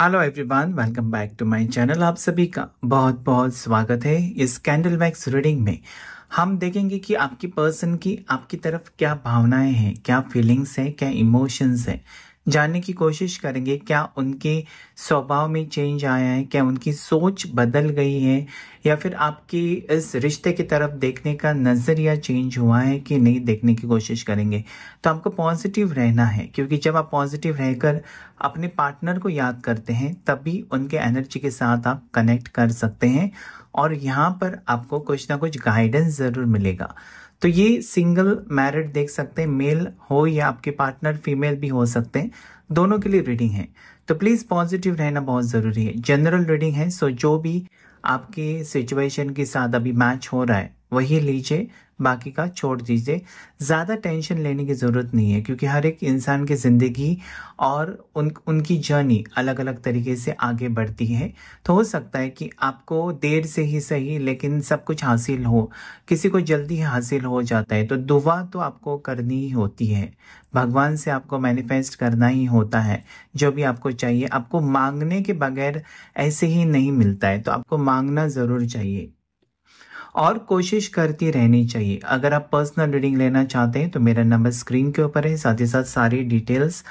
hello everyone welcome back to my channel आप सभी का बहुत बहुत स्वागत है इस कैंडल वैक्स रीडिंग में हम देखेंगे कि आपकी पर्सन की आपकी तरफ क्या भावनाएं हैं क्या फीलिंग्स हैं क्या इमोशंस हैं जानने की कोशिश करेंगे क्या उनके स्वभाव में चेंज आया है क्या उनकी सोच बदल गई है या फिर आपकी इस रिश्ते की तरफ देखने का नज़रिया चेंज हुआ है कि नहीं देखने की कोशिश करेंगे तो आपको पॉजिटिव रहना है क्योंकि जब आप पॉजिटिव रहकर अपने पार्टनर को याद करते हैं तभी उनके एनर्जी के साथ आप कनेक्ट कर सकते हैं और यहाँ पर आपको कुछ ना कुछ गाइडेंस ज़रूर मिलेगा तो ये सिंगल मैरिड देख सकते हैं मेल हो या आपके पार्टनर फीमेल भी हो सकते हैं दोनों के लिए रीडिंग है तो प्लीज़ पॉजिटिव रहना बहुत ज़रूरी है जनरल रीडिंग है सो जो भी आपके सिचुएशन के साथ अभी मैच हो रहा है वही लीजिए बाकी का छोड़ दीजिए ज़्यादा टेंशन लेने की ज़रूरत नहीं है क्योंकि हर एक इंसान की ज़िंदगी और उन उनकी जर्नी अलग अलग तरीके से आगे बढ़ती है तो हो सकता है कि आपको देर से ही सही लेकिन सब कुछ हासिल हो किसी को जल्दी हासिल हो जाता है तो दुआ तो आपको करनी ही होती है भगवान से आपको मैनिफेस्ट करना ही होता है जो भी आपको चाहिए आपको मांगने के बगैर ऐसे ही नहीं मिलता है तो आपको मांगना ज़रूर चाहिए और कोशिश करती रहनी चाहिए अगर आप पर्सनल रीडिंग लेना चाहते हैं तो मेरा नंबर स्क्रीन के ऊपर है साथ ही साथ सारी डिटेल्स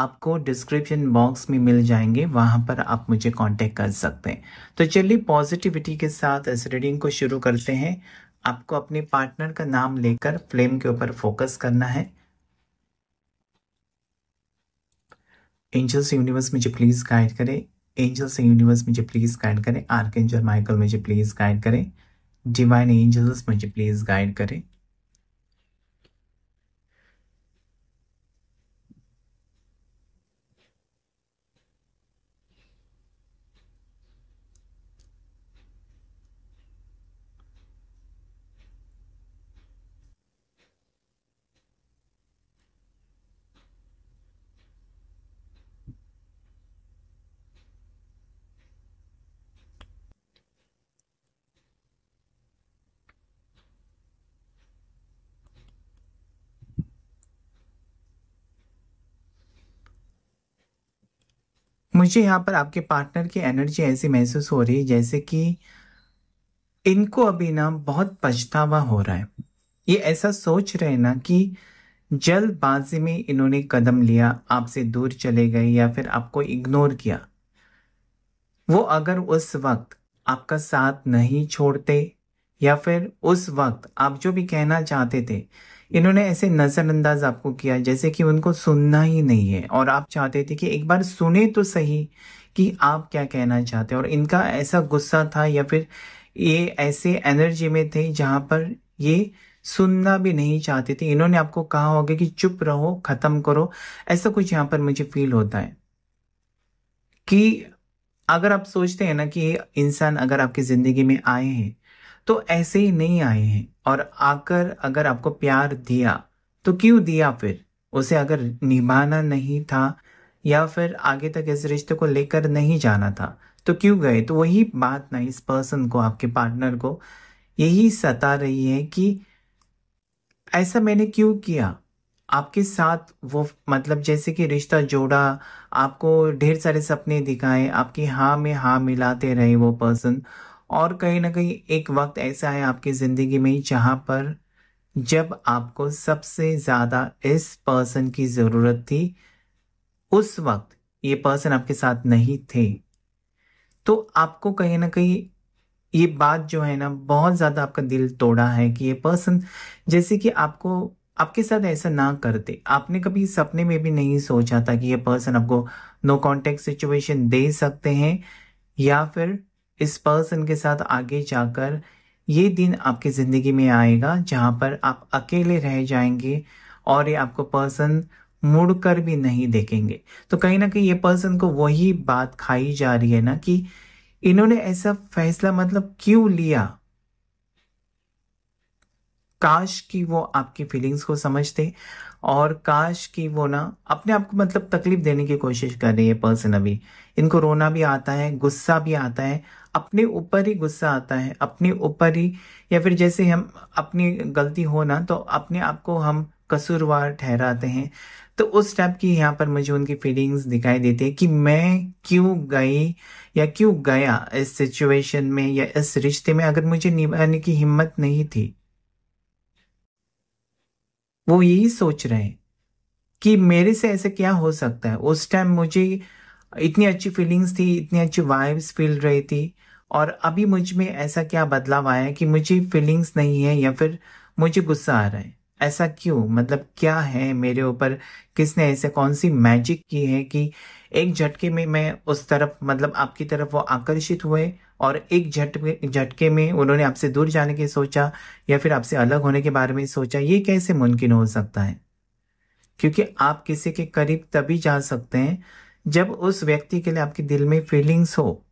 आपको डिस्क्रिप्शन बॉक्स में मिल जाएंगे वहां पर आप मुझे कांटेक्ट कर सकते हैं तो चलिए पॉजिटिविटी के साथ इस रीडिंग को शुरू करते हैं आपको अपने पार्टनर का नाम लेकर फ्लेम के ऊपर फोकस करना है एंजल्स यूनिवर्स मुझे प्लीज़ गाइड करें एंजल्स यूनिवर्स मुझे प्लीज़ गाइड करें आर्क माइकल मुझे प्लीज़ गाइड करें डिवाइन एंजल्स मुझे प्लीज़ गाइड करें मुझे यहाँ पर आपके पार्टनर की एनर्जी ऐसी महसूस हो रही है जैसे कि इनको अभी ना बहुत पछतावा हो रहा है ये ऐसा सोच रहे ना कि जल्दबाजी में इन्होंने कदम लिया आपसे दूर चले गए या फिर आपको इग्नोर किया वो अगर उस वक्त आपका साथ नहीं छोड़ते या फिर उस वक्त आप जो भी कहना चाहते थे इन्होंने ऐसे नज़रअंदाज आपको किया जैसे कि उनको सुनना ही नहीं है और आप चाहते थे कि एक बार सुने तो सही कि आप क्या कहना चाहते और इनका ऐसा गुस्सा था या फिर ये ऐसे एनर्जी में थे जहां पर ये सुनना भी नहीं चाहते थे इन्होंने आपको कहा होगा कि चुप रहो ख़त्म करो ऐसा कुछ यहाँ पर मुझे फील होता है कि अगर आप सोचते हैं ना कि इंसान अगर आपकी ज़िंदगी में आए हैं तो ऐसे ही नहीं आए हैं और आकर अगर आपको प्यार दिया तो क्यों दिया फिर उसे अगर निभाना नहीं था या फिर आगे तक इस रिश्ते को लेकर नहीं जाना था तो क्यों गए तो वही बात ना इस पर्सन को आपके पार्टनर को यही सता रही है कि ऐसा मैंने क्यों किया आपके साथ वो मतलब जैसे कि रिश्ता जोड़ा आपको ढेर सारे सपने दिखाए आपकी हाँ में हाँ मिलाते रहे वो पर्सन और कहीं ना कहीं एक वक्त ऐसा है आपकी ज़िंदगी में जहाँ पर जब आपको सबसे ज़्यादा इस पर्सन की ज़रूरत थी उस वक्त ये पर्सन आपके साथ नहीं थे तो आपको कहीं ना कहीं ये बात जो है ना बहुत ज़्यादा आपका दिल तोड़ा है कि ये पर्सन जैसे कि आपको आपके साथ ऐसा ना करते आपने कभी सपने में भी नहीं सोचा था कि ये पर्सन आपको नो कॉन्टेक्ट सिचुएशन दे सकते हैं या फिर इस पर्सन के साथ आगे जाकर ये दिन आपकी ज़िंदगी में आएगा जहाँ पर आप अकेले रह जाएंगे और ये आपको पर्सन मुड़ कर भी नहीं देखेंगे तो कहीं ना कहीं ये पर्सन को वही बात खाई जा रही है ना कि इन्होंने ऐसा फैसला मतलब क्यों लिया काश कि वो आपकी फीलिंग्स को समझते और काश कि वो ना अपने आप को मतलब तकलीफ देने की कोशिश कर रही है पर्सन अभी इनको रोना भी आता है गुस्सा भी आता है अपने ऊपर ही गुस्सा आता है अपने ऊपर ही या फिर जैसे हम अपनी गलती हो ना तो अपने आप को हम कसूरवार ठहराते हैं तो उस टाइप की यहाँ पर मुझे उनकी फीलिंग्स दिखाई देती है कि मैं क्यों गई या क्यों गया इस सिचुएशन में या इस रिश्ते में अगर मुझे निभाने की हिम्मत नहीं थी वो यही सोच रहे हैं कि मेरे से ऐसे क्या हो सकता है उस टाइम मुझे इतनी अच्छी फीलिंग्स थी इतनी अच्छी वाइब्स फील रही थी और अभी मुझ में ऐसा क्या बदलाव आया है कि मुझे फीलिंग्स नहीं है या फिर मुझे गुस्सा आ रहा है ऐसा क्यों मतलब क्या है मेरे ऊपर किसने ऐसे कौन सी मैजिक की है कि एक झटके में मैं उस तरफ मतलब आपकी तरफ वो आकर्षित हुए और एक झटके झटके में उन्होंने आपसे दूर जाने की सोचा या फिर आपसे अलग होने के बारे में सोचा ये कैसे मुमकिन हो सकता है क्योंकि आप किसी के करीब तभी जा सकते हैं जब उस व्यक्ति के लिए आपके दिल में फीलिंग्स हो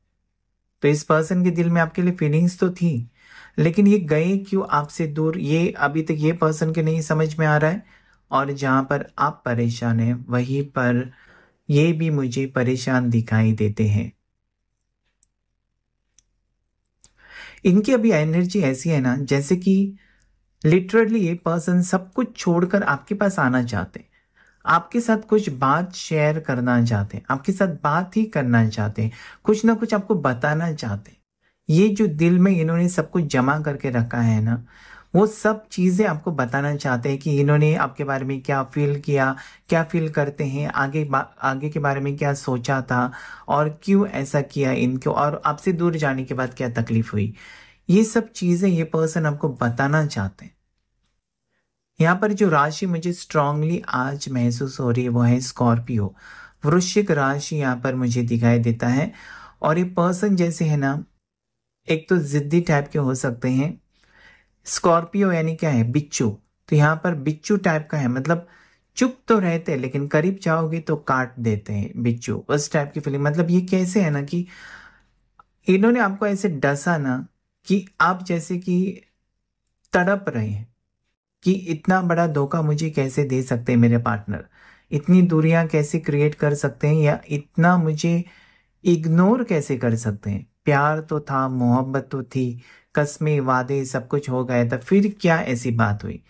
तो इस पर्सन के दिल में आपके लिए फीलिंग्स तो थी लेकिन ये गए क्यों आपसे दूर ये अभी तक ये पर्सन के नहीं समझ में आ रहा है और जहाँ पर आप परेशान हैं वहीं पर ये भी मुझे परेशान दिखाई देते हैं इनकी अभी एनर्जी ऐसी है ना जैसे कि लिटरली ये पर्सन सब कुछ छोड़कर आपके पास आना चाहते हैं आपके साथ कुछ बात शेयर करना चाहते हैं आपके साथ बात ही करना चाहते हैं कुछ ना कुछ आपको बताना चाहते हैं ये जो दिल में इन्होंने सब कुछ जमा करके रखा है ना वो सब चीज़ें आपको बताना चाहते हैं कि इन्होंने आपके बारे में क्या फील किया क्या फील करते हैं आगे आगे के बारे में क्या सोचा था और क्यों ऐसा किया इनको और आपसे दूर जाने के बाद क्या तकलीफ हुई ये सब चीज़ें ये पर्सन आपको बताना चाहते हैं यहाँ पर जो राशि मुझे स्ट्रांगली आज महसूस हो रही है वो है स्कॉर्पियो वृश्चिक राशि यहाँ पर मुझे दिखाई देता है और ये पर्सन जैसे है ना एक तो जिद्दी टाइप के हो सकते हैं स्कॉर्पियो यानी क्या है बिच्छू तो यहाँ पर बिच्छू टाइप का है मतलब चुप तो रहते हैं लेकिन करीब जाओगे तो काट देते हैं बिच्छू उस टाइप की फीलिंग मतलब ये कैसे है ना कि इन्होंने आपको ऐसे डसा ना कि आप जैसे कि तड़प रहे हैं कि इतना बड़ा धोखा मुझे कैसे दे सकते हैं मेरे पार्टनर इतनी दूरियां कैसे क्रिएट कर सकते हैं या इतना मुझे इग्नोर कैसे कर सकते हैं प्यार तो था मोहब्बत तो थी कस्मे वादे सब कुछ हो गया था फिर क्या ऐसी बात हुई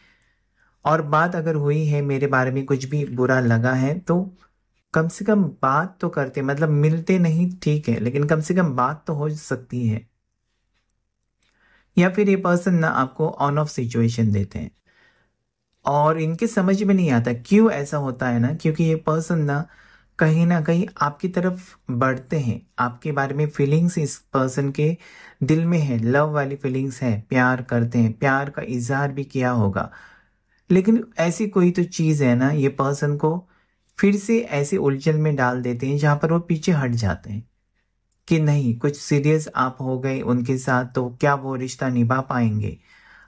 और बात अगर हुई है मेरे बारे में कुछ भी बुरा लगा है तो कम से कम बात तो करते मतलब मिलते नहीं ठीक है लेकिन कम से कम बात तो हो सकती है या फिर ये पर्सन ना आपको ऑन ऑफ सिचुएशन देते हैं और इनके समझ में नहीं आता क्यों ऐसा होता है ना क्योंकि ये पर्सन ना कहीं ना कहीं आपकी तरफ बढ़ते हैं आपके बारे में फीलिंग्स इस पर्सन के दिल में है लव वाली फीलिंग्स है प्यार करते हैं प्यार का इजहार भी किया होगा लेकिन ऐसी कोई तो चीज़ है ना ये पर्सन को फिर से ऐसे उलझन में डाल देते हैं जहाँ पर वो पीछे हट जाते हैं कि नहीं कुछ सीरियस आप हो गए उनके साथ तो क्या वो रिश्ता निभा पाएंगे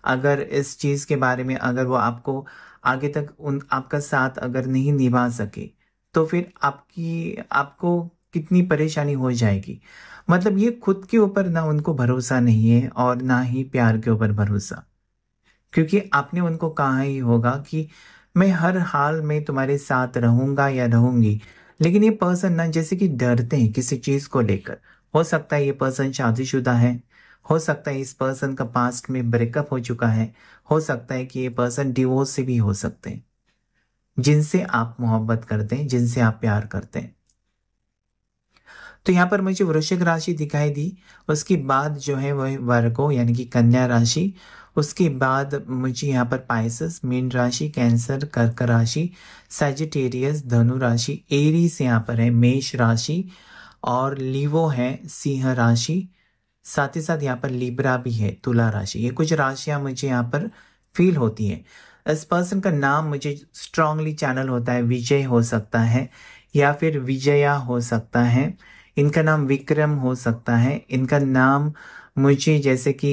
अगर इस चीज़ के बारे में अगर वो आपको आगे तक उन आपका साथ अगर नहीं निभा सके तो फिर आपकी आपको कितनी परेशानी हो जाएगी मतलब ये खुद के ऊपर ना उनको भरोसा नहीं है और ना ही प्यार के ऊपर भरोसा क्योंकि आपने उनको कहा ही होगा कि मैं हर हाल में तुम्हारे साथ रहूंगा या रहूंगी लेकिन ये पर्सन ना जैसे कि डरते हैं किसी चीज़ को लेकर हो सकता है ये पर्सन शादीशुदा है हो सकता है इस पर्सन का पास्ट में ब्रेकअप हो चुका है हो सकता है कि ये पर्सन डिवोर्स से भी हो सकते हैं जिनसे आप मोहब्बत करते हैं जिनसे आप प्यार करते हैं तो यहां पर मुझे वृश्चिक राशि दिखाई दी उसके बाद जो है वह वर्गो यानी कि कन्या राशि उसके बाद मुझे यहाँ पर पाइसस मीन राशि कैंसर कर्क राशि सेजिटेरियस धनु राशि एरीस यहाँ पर है मेष राशि और लीवो है सिंह राशि साथ ही साथ यहाँ पर लिब्रा भी है तुला राशि ये कुछ राशियां मुझे यहाँ पर फील होती है इस पर्सन का नाम मुझे स्ट्रांगली चैनल होता है विजय हो सकता है या फिर विजया हो सकता है इनका नाम विक्रम हो सकता है इनका नाम मुझे जैसे कि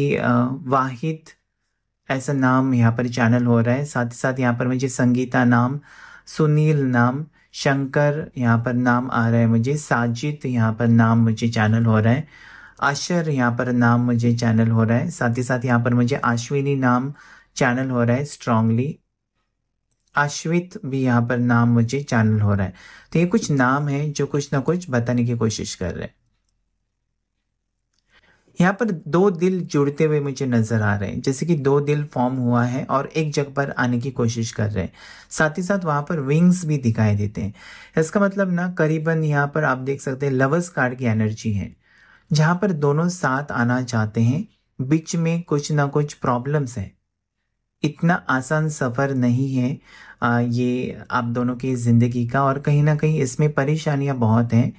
वाहिद ऐसा नाम यहाँ पर चैनल हो रहा है साथ ही साथ यहाँ पर मुझे संगीता नाम सुनील नाम शंकर यहाँ पर नाम आ रहा है मुझे साजिद यहाँ पर नाम मुझे चैनल हो रहा है अशर यहाँ पर नाम मुझे चैनल हो रहा है साथ ही साथ यहाँ पर मुझे आश्विनी नाम चैनल हो रहा है स्ट्रांगली आश्वित भी यहाँ पर नाम मुझे चैनल हो रहा है तो ये कुछ नाम है जो कुछ ना कुछ बताने की कोशिश कर रहे हैं यहाँ पर दो दिल जुड़ते हुए मुझे नजर आ रहे हैं जैसे कि दो दिल फॉर्म हुआ है और एक जगह पर आने की कोशिश कर रहे हैं साथ ही साथ वहां पर विंग्स भी दिखाई देते हैं इसका मतलब ना करीबन यहाँ पर आप देख सकते हैं लवर्स कार्ड की एनर्जी है जहां पर दोनों साथ आना चाहते हैं बीच में कुछ ना कुछ प्रॉब्लम्स हैं इतना आसान सफ़र नहीं है आ, ये आप दोनों की ज़िंदगी का और कहीं ना कहीं इसमें परेशानियां बहुत हैं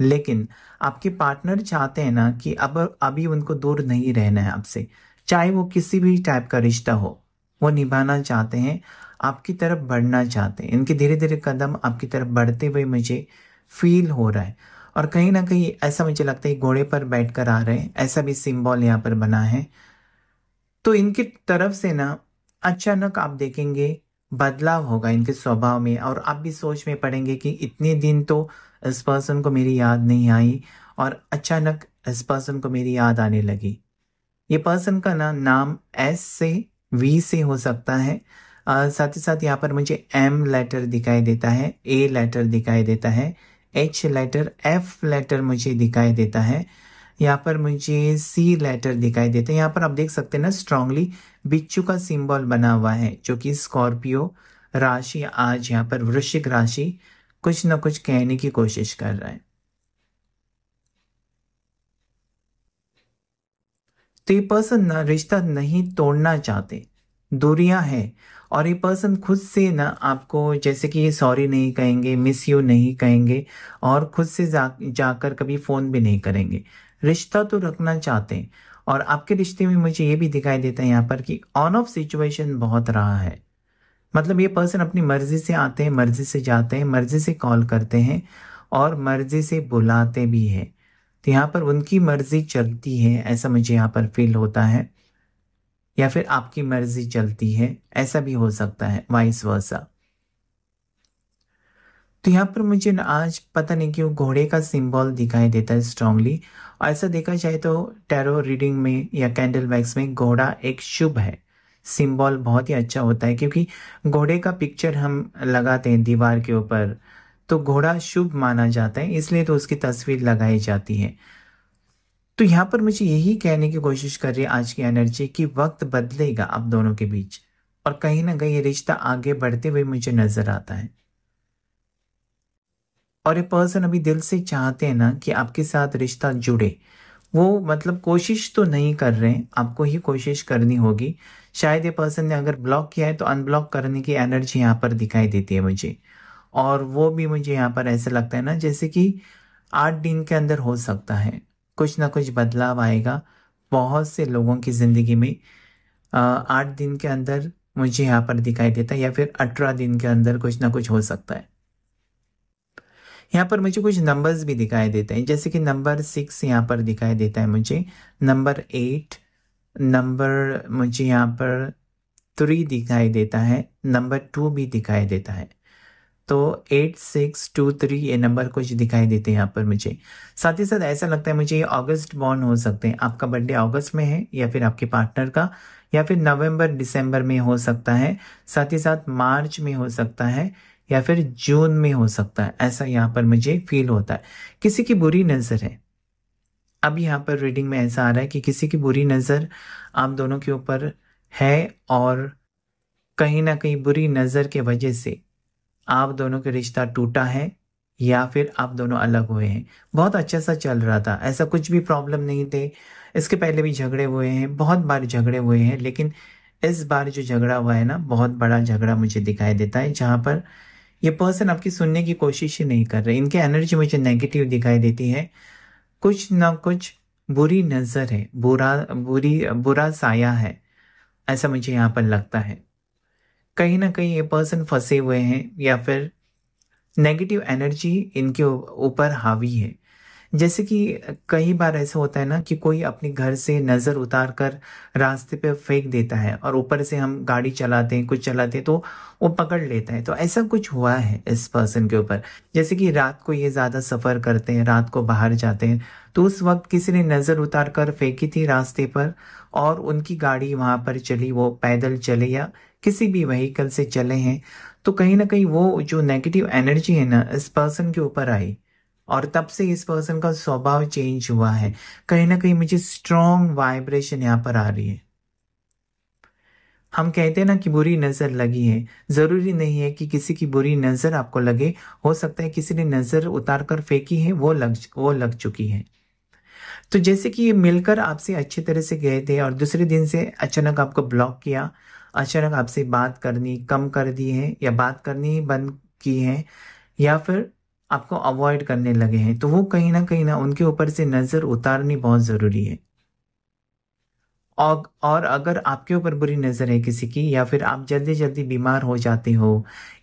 लेकिन आपके पार्टनर चाहते हैं ना कि अब अभी उनको दूर नहीं रहना है आपसे चाहे वो किसी भी टाइप का रिश्ता हो वो निभाना चाहते हैं आपकी तरफ बढ़ना चाहते हैं इनके धीरे धीरे कदम आपकी तरफ बढ़ते हुए मुझे फील हो रहा है और कहीं ना कहीं ऐसा मुझे लगता है घोड़े पर बैठ कर आ रहे हैं ऐसा भी सिम्बॉल यहाँ पर बना है तो इनकी तरफ से ना अचानक आप देखेंगे बदलाव होगा इनके स्वभाव में और आप भी सोच में पड़ेंगे कि इतने दिन तो इस पर्सन को मेरी याद नहीं आई और अचानक इस पर्सन को मेरी याद आने लगी ये पर्सन का ना नाम एस से वी से हो सकता है आ, साथ ही साथ यहाँ पर मुझे एम लेटर दिखाई देता है ए लेटर दिखाई देता है एच लेटर एफ लेटर मुझे दिखाई देता है यहाँ पर मुझे सी लेटर दिखाई देता है यहाँ पर आप देख सकते हैं ना स्ट्रांगली बिच्छू का सिंबल बना हुआ है जो कि स्कॉर्पियो राशि आज यहाँ पर वृश्चिक राशि कुछ ना कुछ कहने की कोशिश कर रहा है तो ये पर्सन ना रिश्ता नहीं तोड़ना चाहते दूरियां हैं और ये पर्सन खुद से ना आपको जैसे कि ये सॉरी नहीं कहेंगे मिस यू नहीं कहेंगे और खुद से जा जाकर कभी फ़ोन भी नहीं करेंगे रिश्ता तो रखना चाहते हैं और आपके रिश्ते में मुझे ये भी दिखाई देता है यहाँ पर कि ऑन ऑफ सिचुएशन बहुत रहा है मतलब ये पर्सन अपनी मर्जी से आते हैं मर्जी से जाते हैं मर्जी से कॉल करते हैं और मर्जी से बुलाते भी हैं तो यहाँ पर उनकी मर्जी चलती है ऐसा मुझे यहाँ पर फील होता है या फिर आपकी मर्जी चलती है ऐसा भी हो सकता है वाइस वर्सा तो यहाँ पर मुझे आज पता नहीं क्यों घोड़े का सिंबल दिखाई देता है स्ट्रांगली और ऐसा देखा जाए तो टैरो रीडिंग में या कैंडल वैक्स में घोड़ा एक शुभ है सिंबल बहुत ही अच्छा होता है क्योंकि घोड़े का पिक्चर हम लगाते हैं दीवार के ऊपर तो घोड़ा शुभ माना जाता है इसलिए तो उसकी तस्वीर लगाई जाती है तो यहां पर मुझे यही कहने की कोशिश कर रही है आज की एनर्जी कि वक्त बदलेगा आप दोनों के बीच और कहीं ना कहीं ये रिश्ता आगे बढ़ते हुए मुझे नजर आता है और ये पर्सन अभी दिल से चाहते हैं ना कि आपके साथ रिश्ता जुड़े वो मतलब कोशिश तो नहीं कर रहे हैं आपको ही कोशिश करनी होगी शायद ये पर्सन ने अगर ब्लॉक किया है तो अनब्लॉक करने की एनर्जी यहाँ पर दिखाई देती है मुझे और वो भी मुझे यहाँ पर ऐसा लगता है ना जैसे कि आठ दिन के अंदर हो सकता है कुछ ना कुछ बदलाव आएगा बहुत से लोगों की ज़िंदगी में आठ दिन के अंदर मुझे यहाँ पर दिखाई देता है या फिर अठारह दिन के अंदर कुछ ना कुछ हो सकता है यहाँ पर मुझे कुछ नंबर्स भी दिखाई देते हैं जैसे कि नंबर सिक्स यहाँ पर दिखाई देता है मुझे नंबर एट नंबर मुझे यहाँ पर थ्री दिखाई देता है नंबर टू भी दिखाई देता है तो एट सिक्स टू थ्री ये नंबर कुछ दिखाई देते हैं यहाँ पर मुझे साथ ही साथ ऐसा लगता है मुझे ये अगस्त बॉर्न हो सकते हैं आपका बर्थडे अगस्त में है या फिर आपके पार्टनर का या फिर नवंबर दिसंबर में हो सकता है साथ ही साथ मार्च में हो सकता है या फिर जून में हो सकता है ऐसा यहाँ पर मुझे फील होता है किसी की बुरी नज़र है अब यहाँ पर रीडिंग में ऐसा आ रहा है कि किसी की बुरी नज़र आप दोनों के ऊपर है और कहीं ना कहीं बुरी नज़र के वजह से आप दोनों का रिश्ता टूटा है या फिर आप दोनों अलग हुए हैं बहुत अच्छा सा चल रहा था ऐसा कुछ भी प्रॉब्लम नहीं थे इसके पहले भी झगड़े हुए हैं बहुत बार झगड़े हुए हैं लेकिन इस बार जो झगड़ा हुआ है ना बहुत बड़ा झगड़ा मुझे दिखाई देता है जहाँ पर ये पर्सन आपकी सुनने की कोशिश ही नहीं कर रहे इनकी एनर्जी मुझे नेगेटिव दिखाई देती है कुछ ना कुछ बुरी नज़र है बुरा बुरी बुरा साया है ऐसा मुझे यहाँ पर लगता है कहीं ना कहीं ये पर्सन फंसे हुए हैं या फिर नेगेटिव एनर्जी इनके ऊपर हावी है जैसे कि कई बार ऐसा होता है ना कि कोई अपने घर से नज़र उतार कर रास्ते पे फेंक देता है और ऊपर से हम गाड़ी चलाते हैं कुछ चलाते हैं तो वो पकड़ लेता है तो ऐसा कुछ हुआ है इस पर्सन के ऊपर जैसे कि रात को ये ज़्यादा सफ़र करते हैं रात को बाहर जाते हैं तो उस वक्त किसी ने नज़र उतार कर फेंकी थी रास्ते पर और उनकी गाड़ी वहाँ पर चली वो पैदल चले या किसी भी व्हीकल से चले हैं तो कहीं ना कहीं वो जो नेगेटिव एनर्जी है ना इस पर्सन के ऊपर आई और तब से इस पर्सन का स्वभाव चेंज हुआ है कहीं ना कहीं मुझे स्ट्रॉन्ग वाइब्रेशन यहाँ पर आ रही है हम कहते हैं ना कि बुरी नज़र लगी है ज़रूरी नहीं है कि किसी की बुरी नज़र आपको लगे हो सकता है किसी ने नज़र उतार कर फेंकी है वो लग वो लग चुकी है तो जैसे कि ये मिलकर आपसे अच्छे तरह से गए थे और दूसरे दिन से अचानक आपको ब्लॉक किया अचानक आपसे बात करनी कम कर दी है या बात करनी बंद की है या फिर आपको अवॉइड करने लगे हैं तो वो कहीं ना कहीं ना उनके ऊपर से नज़र उतारनी बहुत ज़रूरी है और और अगर आपके ऊपर बुरी नज़र है किसी की या फिर आप जल्दी जल्दी बीमार हो जाते हो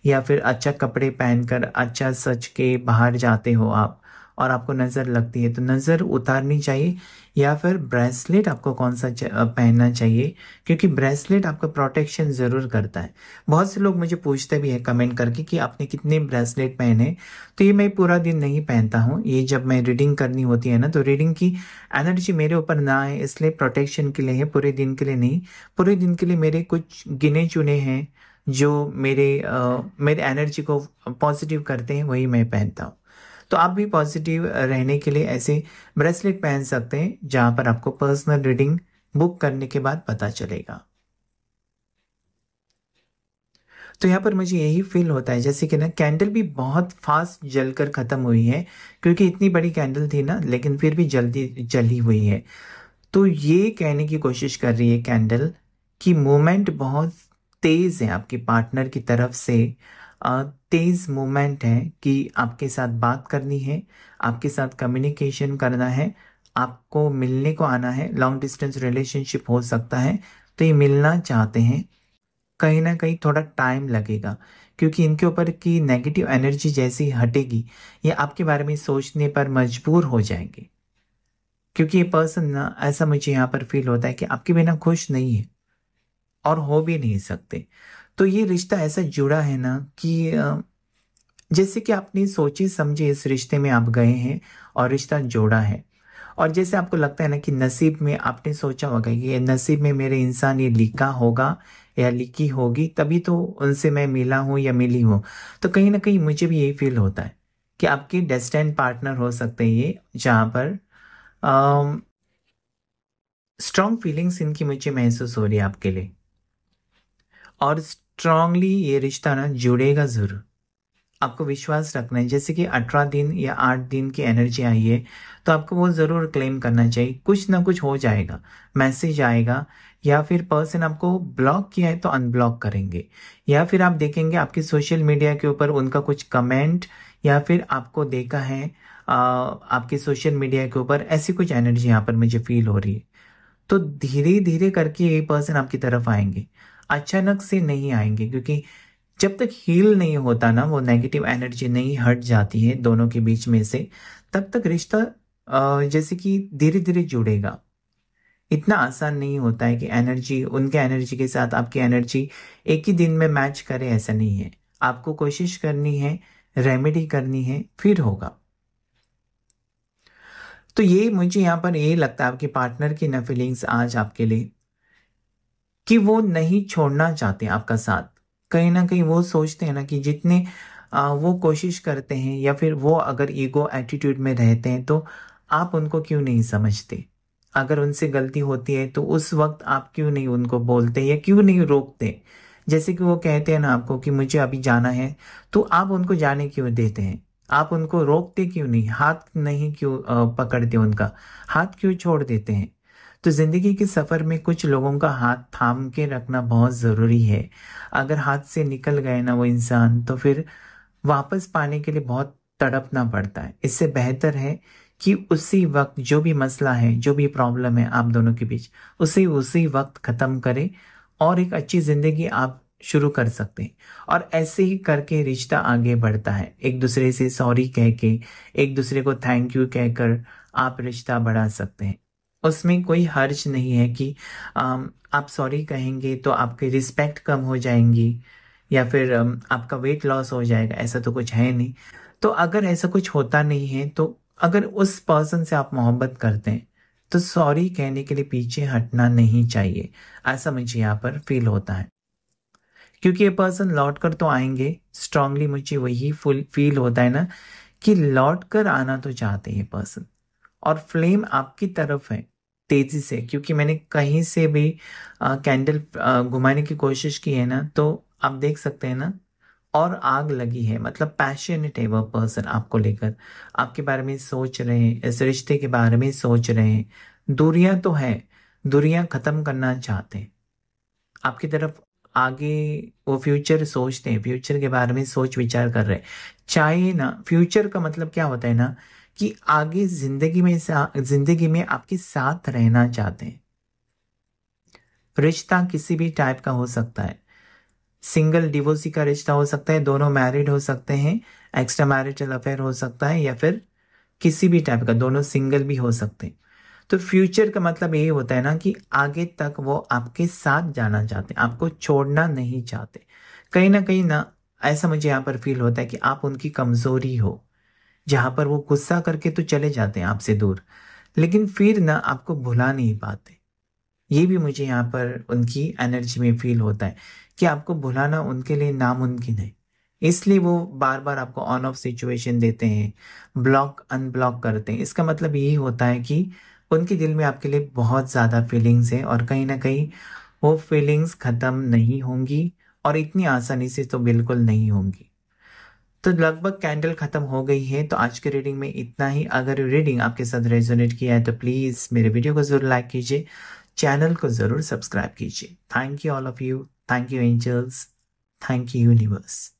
या फिर अच्छा कपड़े पहनकर अच्छा सच के बाहर जाते हो आप और आपको नज़र लगती है तो नज़र उतारनी चाहिए या फिर ब्रेसलेट आपको कौन सा पहनना चाहिए क्योंकि ब्रेसलेट आपका प्रोटेक्शन ज़रूर करता है बहुत से लोग मुझे पूछते भी हैं कमेंट करके कि आपने कितने ब्रेसलेट पहने तो ये मैं पूरा दिन नहीं पहनता हूँ ये जब मैं रीडिंग करनी होती है ना तो रीडिंग की एनर्जी मेरे ऊपर ना आए इसलिए प्रोटेक्शन के लिए है पूरे दिन के लिए नहीं पूरे दिन के लिए मेरे कुछ गिने चुने हैं जो मेरे आ, मेरे एनर्जी को पॉजिटिव करते हैं वही मैं पहनता हूँ तो आप भी पॉजिटिव रहने के लिए ऐसे ब्रेसलेट पहन सकते हैं जहां पर आपको पर्सनल रीडिंग बुक करने के बाद पता चलेगा तो यहाँ पर मुझे यही फील होता है जैसे कि ना कैंडल भी बहुत फास्ट जलकर ख़त्म हुई है क्योंकि इतनी बड़ी कैंडल थी ना लेकिन फिर भी जल्दी जली हुई है तो ये कहने की कोशिश कर रही है कैंडल कि मोमेंट बहुत तेज़ है आपके पार्टनर की तरफ से तेज़ मोमेंट है कि आपके साथ बात करनी है आपके साथ कम्युनिकेशन करना है आपको मिलने को आना है लॉन्ग डिस्टेंस रिलेशनशिप हो सकता है तो ये मिलना चाहते हैं कहीं ना कहीं थोड़ा टाइम लगेगा क्योंकि इनके ऊपर की नेगेटिव एनर्जी जैसी हटेगी ये आपके बारे में सोचने पर मजबूर हो जाएंगे क्योंकि ये पर्सन ना ऐसा मुझे यहाँ पर फील होता है कि आपके बिना खुश नहीं है और हो भी नहीं सकते तो ये रिश्ता ऐसा जुड़ा है ना कि जैसे कि आपने सोचे समझे इस रिश्ते में आप गए हैं और रिश्ता जोड़ा है और जैसे आपको लगता है ना कि नसीब में आपने सोचा होगा ये नसीब में मेरे इंसान ये लिखा होगा या लिखी होगी तभी तो उनसे मैं मिला हूँ या मिली हूँ तो कहीं ना कहीं मुझे भी यही फील होता है कि आपके डेस्टाइन पार्टनर हो सकते हैं ये जहाँ पर स्ट्रॉन्ग फीलिंग्स इनकी मुझे महसूस हो रही है आपके लिए और स्ट्रांगली ये रिश्ता ना जुड़ेगा ज़रूर आपको विश्वास रखना है जैसे कि अठारह दिन या आठ दिन की एनर्जी आई है तो आपको वो ज़रूर क्लेम करना चाहिए कुछ ना कुछ हो जाएगा मैसेज आएगा या फिर पर्सन आपको ब्लॉक किया है तो अनब्लॉक करेंगे या फिर आप देखेंगे आपके सोशल मीडिया के ऊपर उनका कुछ कमेंट या फिर आपको देखा है आ, आपके सोशल मीडिया के ऊपर ऐसी कुछ एनर्जी यहाँ पर मुझे फील हो रही है तो धीरे धीरे करके ये पर्सन आपकी तरफ आएंगे अचानक से नहीं आएंगे क्योंकि जब तक हील नहीं होता ना वो नेगेटिव एनर्जी नहीं हट जाती है दोनों के बीच में से तब तक रिश्ता जैसे कि धीरे धीरे जुड़ेगा इतना आसान नहीं होता है कि एनर्जी उनके एनर्जी के साथ आपकी एनर्जी एक ही दिन में मैच करे ऐसा नहीं है आपको कोशिश करनी है रेमेडी करनी है फिर होगा तो ये मुझे यहाँ पर ये लगता है आपके पार्टनर की न फीलिंग्स आज आपके लिए कि वो नहीं छोड़ना चाहते आपका साथ कहीं ना कहीं वो सोचते हैं ना कि जितने आ, वो कोशिश करते हैं या फिर वो अगर ईगो एटीट्यूड में रहते हैं तो आप उनको क्यों नहीं समझते अगर उनसे गलती होती है तो उस वक्त आप क्यों नहीं उनको बोलते या क्यों नहीं रोकते जैसे कि वो कहते हैं ना आपको कि मुझे अभी जाना है तो आप उनको जाने क्यों देते हैं आप उनको रोकते क्यों नहीं हाथ नहीं क्यों पकड़ते उनका हाथ क्यों छोड़ देते हैं तो ज़िंदगी के सफ़र में कुछ लोगों का हाथ थाम के रखना बहुत ज़रूरी है अगर हाथ से निकल गए ना वो इंसान तो फिर वापस पाने के लिए बहुत तड़पना पड़ता है इससे बेहतर है कि उसी वक्त जो भी मसला है जो भी प्रॉब्लम है आप दोनों के बीच उसे उसी वक्त ख़त्म करें और एक अच्छी ज़िंदगी आप शुरू कर सकते हैं और ऐसे ही करके रिश्ता आगे बढ़ता है एक दूसरे से सॉरी कह के एक दूसरे को थैंक यू कहकर आप रिश्ता बढ़ा सकते हैं उसमें कोई हर्ज नहीं है कि आप सॉरी कहेंगे तो आपकी रिस्पेक्ट कम हो जाएंगी या फिर आपका वेट लॉस हो जाएगा ऐसा तो कुछ है नहीं तो अगर ऐसा कुछ होता नहीं है तो अगर उस पर्सन से आप मोहब्बत करते हैं तो सॉरी कहने के लिए पीछे हटना नहीं चाहिए ऐसा मुझे यहाँ पर फील होता है क्योंकि ये पर्सन लौट कर तो आएंगे स्ट्रांगली मुझे वही फुल फील होता है ना कि लौट कर आना तो चाहते हैं पर्सन और फ्लेम आपकी तरफ है तेज़ी से क्योंकि मैंने कहीं से भी कैंडल घुमाने की कोशिश की है ना तो आप देख सकते हैं ना और आग लगी है मतलब पैशनेट है वह पर्सन आपको लेकर आपके बारे में सोच रहे हैं इस रिश्ते के बारे में सोच रहे हैं दूरियां तो है दूरियां ख़त्म करना चाहते हैं आपकी तरफ आगे वो फ्यूचर सोचते हैं फ्यूचर के बारे में सोच विचार कर रहे हैं चाहे ना फ्यूचर का मतलब क्या होता है ना कि आगे जिंदगी में जिंदगी में आपके साथ रहना चाहते हैं रिश्ता किसी भी टाइप का हो सकता है सिंगल डिवोर्सी का रिश्ता हो सकता है दोनों मैरिड हो सकते हैं एक्स्ट्रा मैरिटल अफेयर हो सकता है या फिर किसी भी टाइप का दोनों सिंगल भी हो सकते हैं तो फ्यूचर का मतलब ये होता है ना कि आगे तक वो आपके साथ जाना चाहते हैं आपको छोड़ना नहीं चाहते कहीं ना कहीं ना ऐसा मुझे यहाँ पर फील होता है कि आप उनकी कमजोरी हो जहाँ पर वो गुस्सा करके तो चले जाते हैं आपसे दूर लेकिन फिर ना आपको भुला नहीं पाते ये भी मुझे यहाँ पर उनकी एनर्जी में फील होता है कि आपको भुलाना उनके लिए नामुमकिन है इसलिए वो बार बार आपको ऑन ऑफ सिचुएशन देते हैं ब्लॉक अनब्लॉक करते हैं इसका मतलब यही होता है कि उनके दिल में आपके लिए बहुत ज़्यादा फीलिंग्स हैं और कहीं ना कहीं वो फीलिंग्स ख़त्म नहीं होंगी और इतनी आसानी से तो बिल्कुल नहीं होंगी तो लगभग कैंडल खत्म हो गई है तो आज के रीडिंग में इतना ही अगर रीडिंग आपके साथ रेजोनेट किया है तो प्लीज़ मेरे वीडियो को ज़रूर लाइक कीजिए चैनल को ज़रूर सब्सक्राइब कीजिए thank you all of you thank you angels thank you universe